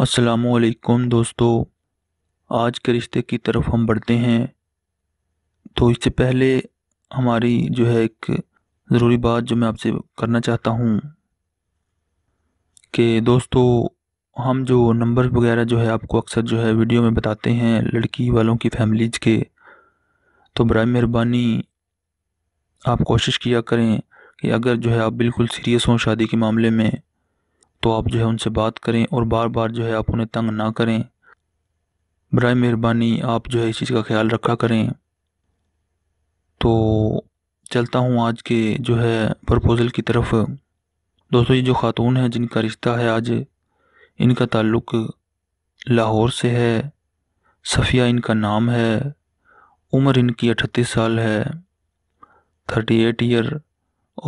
असलकुम दोस्तों आज के रिश्ते की तरफ हम बढ़ते हैं तो इससे पहले हमारी जो है एक ज़रूरी बात जो मैं आपसे करना चाहता हूँ कि दोस्तों हम जो नंबर वगैरह जो है आपको अक्सर जो है वीडियो में बताते हैं लड़की वालों की फैमिलीज के तो बर मेहरबानी आप कोशिश किया करें कि अगर जो है आप बिल्कुल सीरियस हों शादी के मामले में तो आप जो है उनसे बात करें और बार बार जो है आप उन्हें तंग ना करें बर मेहरबानी आप जो है इस चीज़ का ख्याल रखा करें तो चलता हूँ आज के जो है प्रपोज़ल की तरफ दोस्तों ये जो ख़ातून हैं जिनका रिश्ता है आज इनका ताल्लुक़ लाहौर से है सफ़िया इनका नाम है उम्र इनकी अठतीस साल है थर्टी एट ईयर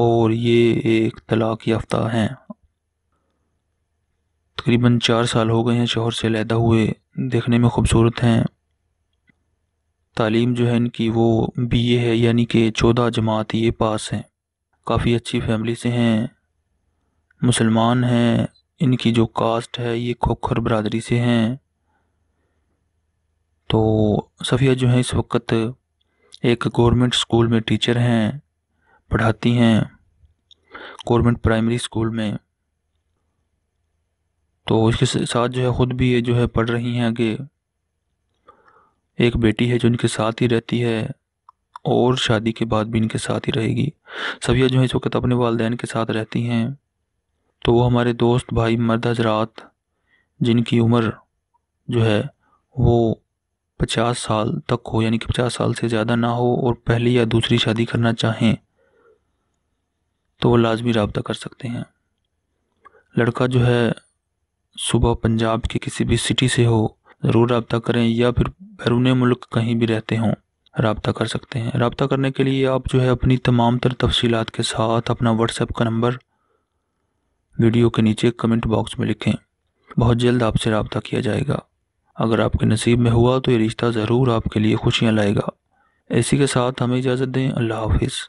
और ये एक तलाक़ याफ्ता हैं तकरीबन चार साल हो गए हैं शोहर से लैदा हुए देखने में खूबसूरत हैं तालीम जो है इनकी वो बी ए है यानी कि चौदह जमात ये पास हैं काफ़ी अच्छी फैमिली से हैं मुसलमान हैं इनकी जो कास्ट है ये खोखर बरदरी से हैं तो सफ़िया जो है इस वक्त एक गवर्नमेंट स्कूल में टीचर हैं पढ़ाती हैं गवर्नमेंट प्राइमरी स्कूल में तो इसके साथ जो है ख़ुद भी ये जो है पढ़ रही हैं आगे एक बेटी है जो इनके साथ ही रहती है और शादी के बाद भी इनके साथ ही रहेगी सबिया जो है इस वक्त अपने वालदेन के साथ रहती हैं तो वो हमारे दोस्त भाई मर्द हजरात जिनकी उम्र जो है वो पचास साल तक हो यानी कि पचास साल से ज़्यादा ना हो और पहली या दूसरी शादी करना चाहें तो वो लाजमी रबता कर सकते हैं लड़का जो है सुबह पंजाब के किसी भी सिटी से हो ज़रूर रबता करें या फिर बैरून मुल्क कहीं भी रहते हों रबता कर सकते हैं रबता करने के लिए आप जो है अपनी तमाम तर तफसीत के साथ अपना व्हाट्सएप का नंबर वीडियो के नीचे कमेंट बॉक्स में लिखें बहुत जल्द आपसे रबता किया जाएगा अगर आपके नसीब में हुआ तो ये रिश्ता ज़रूर आपके लिए खुशियाँ लाएगा इसी के साथ हमें इजाज़त दें अल्लाह हाफिज़